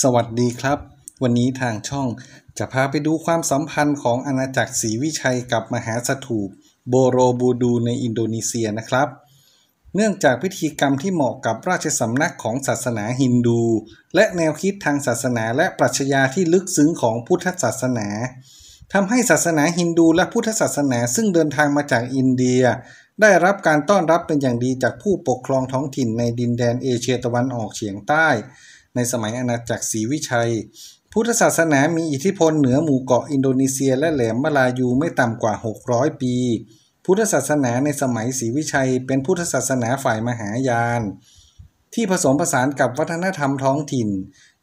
สวัสดีครับ วันนี้ทางช่องจะพาไปดูความสัมพันธ์ของอาณาจักรศรีวิชัยกับมหาสถูปโบโรบูดูในอินโดนีเซียนะครับ เนื่องจากพิธีกรรมที่เหมาะกับราชสำนักของศาสนาฮินดู และแนวคิดทางศาสนาและปรัชญาที่ลึกซึ้งของพุทธศาสนาทำให้ศาสนาฮินดูและพุทธศาสนาซึ่งเดินทางมาจากอินเดีย ได้รับการต้อนรับเป็นอย่างดีจากผู้ปกครองท้องถิ่นในดินแดนเอเชียตะวันออกเฉียงใต้ในสมัยอาณาจักรศรีวิชัย พุทธศาสนามีอิทธิพลเหนือหมู่เกาะอินโดนีเซียและแหลมมาลายูไม่ต่ำกว่า 600 ปี พุทธศาสนาในสมัยศรีวิชัยเป็นพุทธศาสนาฝ่ายมหายาน ที่ผสมผสานกับวัฒนธรรมท้องถิ่น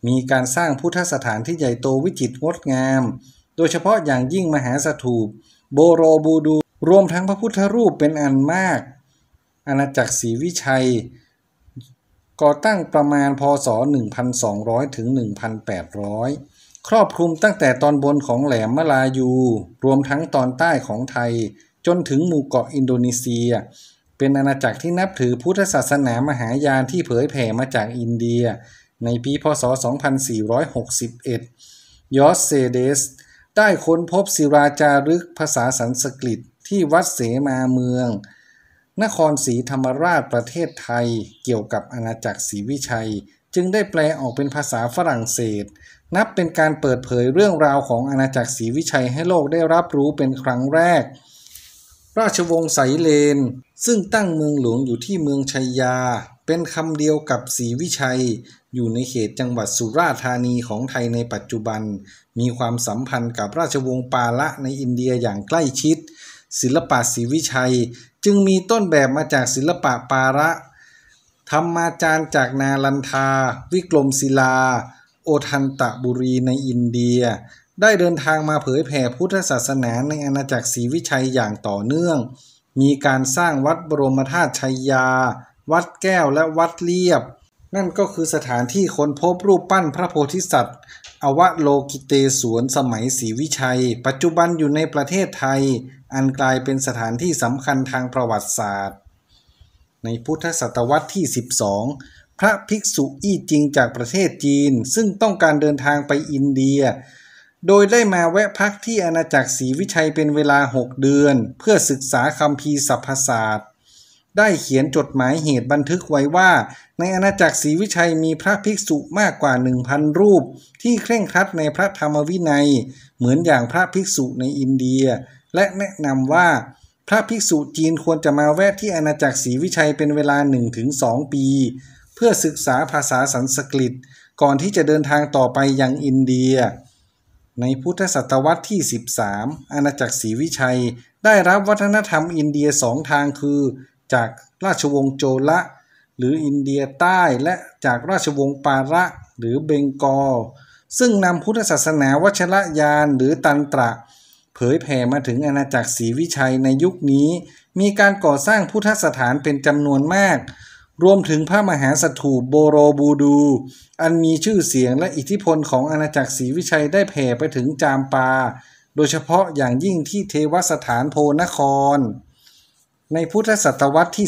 มีการสร้างพุทธสถานที่ใหญ่โตวิจิตรงดงาม โดยเฉพาะอย่างยิ่งมหาสถูปโบโรบูดูรวมทั้งพระพุทธรูปเป็นอันมาก อาณาจักรศรีวิชัยก่อตั้งประมาณพศ 1,200 ถึง 1,800 ครอบคลุมตั้งแต่ตอนบนของแหลมมลายู รวมทั้งตอนใต้ของไทยจนถึงหมู่เกาะอินโดนีเซีย เป็นอาณาจักรที่นับถือพุทธศาสนามหายานที่เผยแผ่มาจากอินเดีย ในปีพศ 2461 ยอสเซเดส ได้ค้นพบศิราจารึกภาษาสันสกฤตที่วัดเสมาเมืองนครศรีธรรมราชประเทศไทยเกี่ยวกับอาณาจักรศรีวิชัย จึงได้แปลออกเป็นภาษาฝรั่งเศส นับเป็นการเปิดเผยเรื่องราวของอาณาจักรศรีวิชัยให้โลกได้รับรู้เป็นครั้งแรก ราชวงศ์ไสเลนซึ่งตั้งเมืองหลวงอยู่ที่เมืองชัยยา เป็นคำเดียวกับศรีวิชัย อยู่ในเขตจังหวัดสุราษฎร์ธานีของไทยในปัจจุบัน มีความสัมพันธ์กับราชวงศ์ปาละในอินเดียอย่างใกล้ชิด ศิลปะศรีวิชัยจึงมีต้นแบบมาจากศิลปะปาระ ธรรมาจารย์จากนาลันทา วิกรมศิลา โอทันตะบุรีในอินเดีย ได้เดินทางมาเผยแผ่พุทธศาสนา ในอาณาจักรศรีวิชัยอย่างต่อเนื่อง มีการสร้างวัดบรมธาตุชัยยา วัดแก้วและวัดเลียบ นั่นก็คือสถานที่ค้นพบรูปปั้นพระโพธิสัตว์ อวโลกิเตสวนสมัยศรีวิชัย ปัจจุบันอยู่ในประเทศไทยอันกลายเป็นสถานที่สำคัญทางประวัติศาสตร์ ในพุทธศตวรรษที่ 12 พระภิกษุอี้จริงจากประเทศจีน ซึ่งต้องการเดินทางไปอินเดีย โดยได้มาแวะพักที่อาณาจักรศรีวิชัยเป็นเวลา 6 เดือน เพื่อศึกษาคำพีสัพพศาสตร์ ได้เขียนจดหมายเหตุบันทึกไว้ว่า ในอาณาจักรศรีวิชัยมีพระภิกษุมากกว่า 1,000 รูป ที่เคร่งครัดในพระธรรมวินัย เหมือนอย่างพระภิกษุในอินเดียและแนะนำว่าพระภิกษุจีนควรจะมาแวะที่อาณาจักรศรีวิชัยเป็นเวลา 1-2 ปี เพื่อศึกษาภาษาสันสกฤต ก่อนที่จะเดินทางต่อไปยังอินเดีย ในพุทธศตวรรษที่ 13 อาณาจักรศรีวิชัยได้รับวัฒนธรรมอินเดียสองทางคือ จากราชวงศ์โจละหรืออินเดียใต้และจากราชวงศ์ปาระหรือเบงกอลซึ่งนำพุทธศาสนาวัชรยานหรือตันตระผยแผ่มาถึงอาณาจักรศรีวิชัยในยุคนี้ มีการก่อสร้างพุทธสถานเป็นจำนวนมาก รวมถึงพระมหาสถูปโบโรบูดู อันมีชื่อเสียงและอิทธิพลของอาณาจักรศรีวิชัยได้แผ่ไปถึงจามปา โดยเฉพาะอย่างยิ่งที่เทวสถานโพนคร ในพุทธศตวรรษที่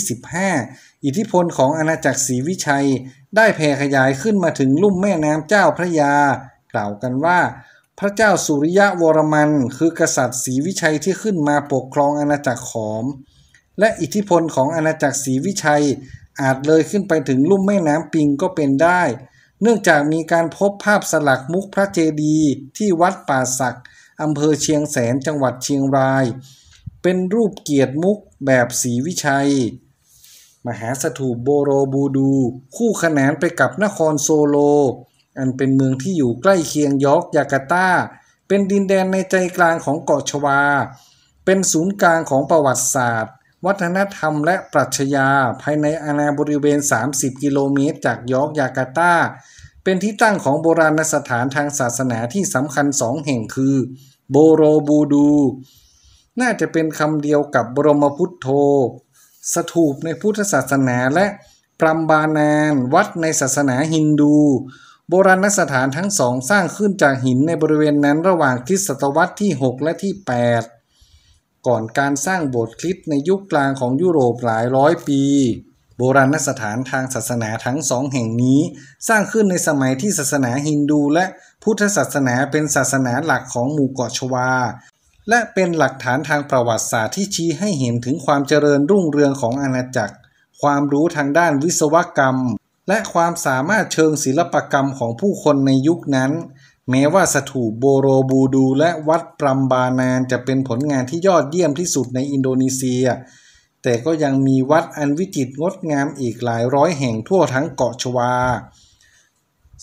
15 อิทธิพลของอาณาจักรศรีวิชัยได้แผ่ขยายขึ้นมาถึงลุ่มแม่น้ำเจ้าพระยา กล่าวกันว่าพระเจ้าสุริยะวรมันคือกษัตริย์ศรีวิชัยที่ขึ้นมาปกครองอาณาจักรขอมและอิทธิพลของอาณาจักรศรีวิชัยอาจเลยขึ้นไปถึงลุ่มแม่น้ำปิงก็เป็นได้ เนื่องจากมีการพบภาพสลักมุกพระเจดีย์ที่วัดป่าศักด์อำเภอเชียงแสนจังหวัดเชียงราย เป็นรูปเกียรติมุกแบบศรีวิชัย มหาสถูปโบโรบูดู คู่ขนานไปกับนครโซโลอันเป็นเมืองที่อยู่ใกล้เคียงยอร์กยาการ์ตา เป็นดินแดนในใจกลางของเกาะชวา เป็นศูนย์กลางของประวัติศาสตร์ วัฒนธรรมและปรัชญาภายในอาณาบริเวณ 30 กิโลเมตรจากยอร์กยาการ์ตา เป็นที่ตั้งของโบราณสถานทางศาสนาที่สำคัญสองแห่งคือโบโรบูดูน่าจะเป็นคำเดียวกับบรมพุทธโธสถูปในพุทธศาสนาและปรัมบานานวัดในศาสนาฮินดูโบราณสถานทั้งสองสร้างขึ้นจากหินในบริเวณนั้นระหว่างคริสตศตวรรษที่ 6 และที่ 8 ก่อนการสร้างโบสถ์คริสต์ในยุคกลางของยุโรปหลายร้อยปี โบราณสถานทางศาสนาทั้งสองแห่งนี้ สร้างขึ้นในสมัยที่ศาสนาฮินดูและพุทธศาสนาเป็นศาสนาหลักของหมู่เกาะชวาและเป็นหลักฐานทางประวัติศาสตร์ที่ชี้ให้เห็นถึงความเจริญรุ่งเรืองของอาณาจักร ความรู้ทางด้านวิศวกรรมและความสามารถเชิงศิลปกรรมของผู้คนในยุคนั้น แม้ว่าสถูปโบโรบูดูและวัดปรัมบานานจะเป็นผลงานที่ยอดเยี่ยมที่สุดในอินโดนีเซีย แต่ก็ยังมีวัดอันวิจิตรงดงามอีกหลายร้อยแห่งทั่วทั้งเกาะชวา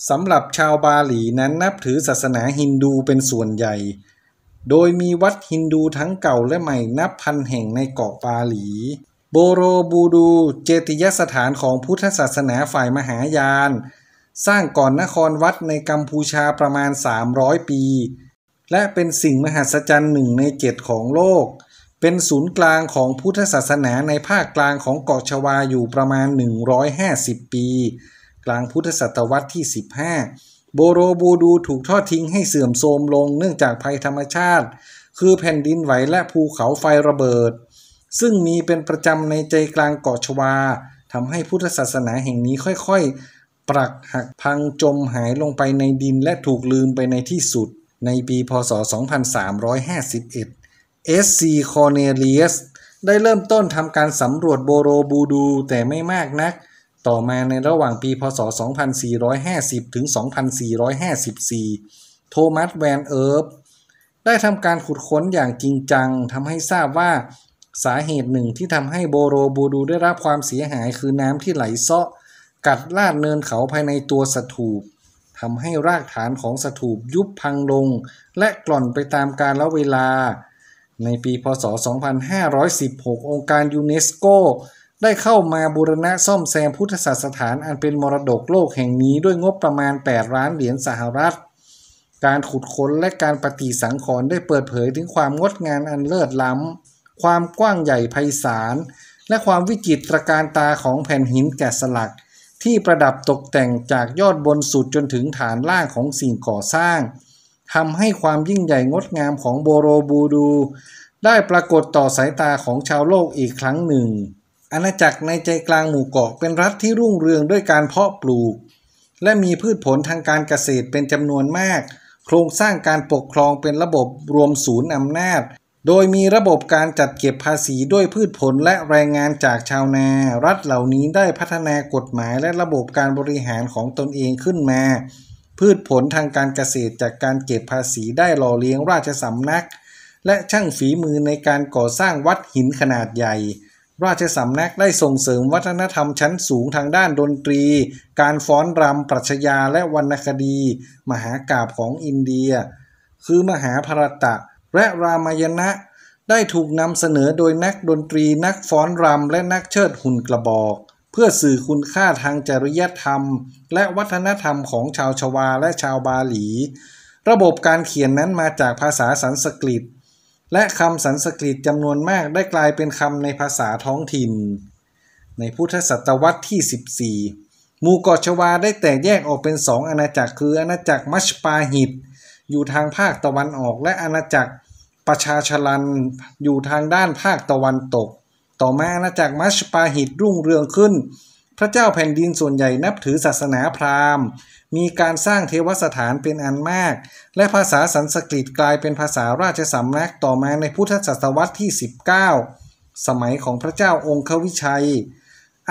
สำหรับชาวบาหลีนั้นนับถือศาสนาฮินดูเป็นส่วนใหญ่ โดยมีวัดฮินดูทั้งเก่าและใหม่นับพันแห่งในเกาะบาหลีโบโรบูดูเจติยสถานของพุทธศาสนาฝ่ายมหายาน สร้างก่อนนครวัดในกัมพูชาประมาณ 300 ปี และเป็นสิ่งมหัศจรรย์หนึ่งในเจ็ดของโลก เป็นศูนย์กลางของพุทธศาสนาในภาคกลางของเกาะชวาอยู่ประมาณ 150 ปี กลางพุทธศตวรรษที่ 15 โบโรบูดูถูกทอดทิ้งให้เสื่อมโทรมลงเนื่องจากภัยธรรมชาติ คือแผ่นดินไหวและภูเขาไฟระเบิดซึ่งมีเป็นประจำในใจกลางเกาะชวา ทำให้พุทธศาสนาแห่งนี้ค่อยๆ ปรักหักพังจมหายลงไปในดินและถูกลืมไปในที่สุด ในปี พศ2351เอสซีคอเนเลียสได้เริ่มต้นทำการสำรวจโบโรบูดู แต่ไม่มากนัก ต่อมาในระหว่างปี พศ 2450 ถึง 2454 โทมัส แวน เอิร์ฟได้ทำการขุดค้นอย่างจริงจังทำให้ทราบว่าสาเหตุหนึ่งที่ทำให้โบโรบูดูได้รับความเสียหายคือน้ำที่ไหลเซาะกัดลาดเนินเขาภายในตัวสถูปทำให้รากฐานของสถูปยุบพังลงและกล่อนไปตามกาลเวลา ในปีพศ 2516องค์การยูเนสโกได้เข้ามาบูรณะซ่อมแซมพุทธศาสถานอันเป็นมรดกโลกแห่งนี้ด้วยงบประมาณ8ล้านเหรียญสหรัฐการขุดค้นและการปฏิสังขรณ์ได้เปิดเผยถึงความงดงามอันเลิศล้ำความกว้างใหญ่ไพศาลและความวิจิตรการตาของแผ่นหินแกะสลัก ที่ประดับตกแต่งจากยอดบนสุดจนถึงฐานล่างของสิ่งก่อสร้างทำให้ความยิ่งใหญ่งดงามของโบโรบูดู ได้ปรากฏต่อสายตาของชาวโลกอีกครั้งหนึ่ง อาณาจักรในใจกลางหมู่เกาะเป็นรัฐที่รุ่งเรืองด้วยการเพาะปลูก และมีพืชผลทางการเกษตรเป็นจำนวนมาก โครงสร้างการปกครองเป็นระบบรวมศูนย์อำนาจโดยมีระบบการจัดเก็บภาษีด้วยพืชผลและแรงงานจากชาวนา รัฐเหล่านี้ได้พัฒนากฎหมายและระบบการบริหารของตนเองขึ้นมา พืชผลทางการเกษตรจากการเก็บภาษีได้หล่อเลี้ยงราชสำนัก และช่างฝีมือในการก่อสร้างวัดหินขนาดใหญ่ ราชสำนักได้ส่งเสริมวัฒนธรรมชั้นสูงทางด้านดนตรี การฟ้อนรำปรัชญาและวรรณคดี มหากาพย์ของอินเดีย คือมหาภารตะและรามายณะได้ถูกนำเสนอโดยนักดนตรีนักฟ้อนรำและนักเชิดหุ่นกระบอก เพื่อสื่อคุณค่าทางจริยธรรม และวัฒนธรรมของชาวชวาและชาวบาหลี ระบบการเขียนนั้นมาจากภาษาสันสกฤตและคำสันสกฤตจำนวนมากได้กลายเป็นคำในภาษาท้องถิ่น ในพุทธศตวรรษที่ 14มูกอชวาได้แตกแยกออกเป็นสองอาณาจักรคืออาณาจักรมัชปาหิตอยู่ทางภาคตะวันออกและอาณาจักรประชาชลันอยู่ทางด้านภาคตะวันตก ต่อมาอาณาจักรมัชปาหิตรุ่งเรืองขึ้น พระเจ้าแผ่นดินส่วนใหญ่นับถือศาสนาพราหมณ์ มีการสร้างเทวสถานเป็นอันมาก และภาษาสันสกฤตกลายเป็นภาษาราชสำนักต่อมาในพุทธศตวรรษที่ 19 สมัยของพระเจ้าองค์วิชัย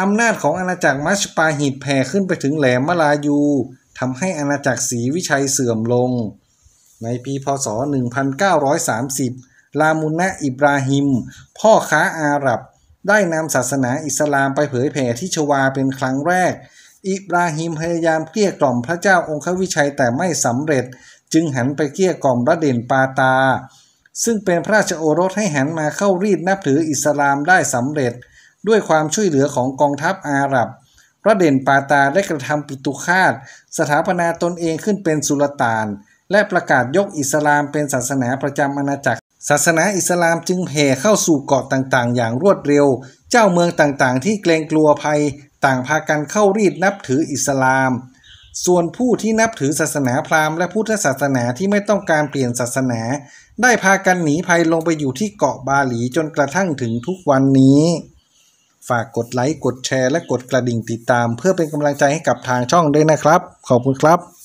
อำนาจของอาณาจักรมัชปาหิตแผ่ขึ้นไปถึงแหลมมลายูทำให้อาณาจักรศรีวิชัยเสื่อมลงในปีพศ 1930ลามุนะอิบราฮิม พ่อค้าอาหรับ ได้นำศาสนาอิสลามไปเผยแผ่ที่ชวาเป็นครั้งแรก อิบราฮิมพยายามเกลี้ยกล่อมพระเจ้าองค์วิชัยแต่ไม่สำเร็จ จึงหันไปเกลี้ยกล่อมพระเด่นปาตา ซึ่งเป็นพระราชโอรสให้หันมาเข้ารีดนับถืออิสลามได้สำเร็จ ด้วยความช่วยเหลือของกองทัพอาหรับพระเด่นปาตาได้กระทำปิตุคาต สถาปนาตนเองขึ้นเป็นสุลต่านและประกาศยกอิสลามเป็นศาสนาประจำอาณาจักร ศาสนาอิสลามจึงแห่เข้าสู่เกาะต่างๆ อย่างรวดเร็ว เจ้าเมืองต่างๆ ที่เกรงกลัวภัย ต่างพากันเข้ารีดนับถืออิสลาม ส่วนผู้ที่นับถือศาสนาพราหมณ์และพุทธศาสนาที่ไม่ต้องการเปลี่ยนศาสนา ได้พากันหนีภัยลงไปอยู่ที่เกาะบาหลีจนกระทั่งถึงทุกวันนี้ ฝากกดไลค์กดแชร์และกดกระดิ่งติดตาม เพื่อเป็นกำลังใจให้กับทางช่องด้วยนะครับ ขอบคุณครับ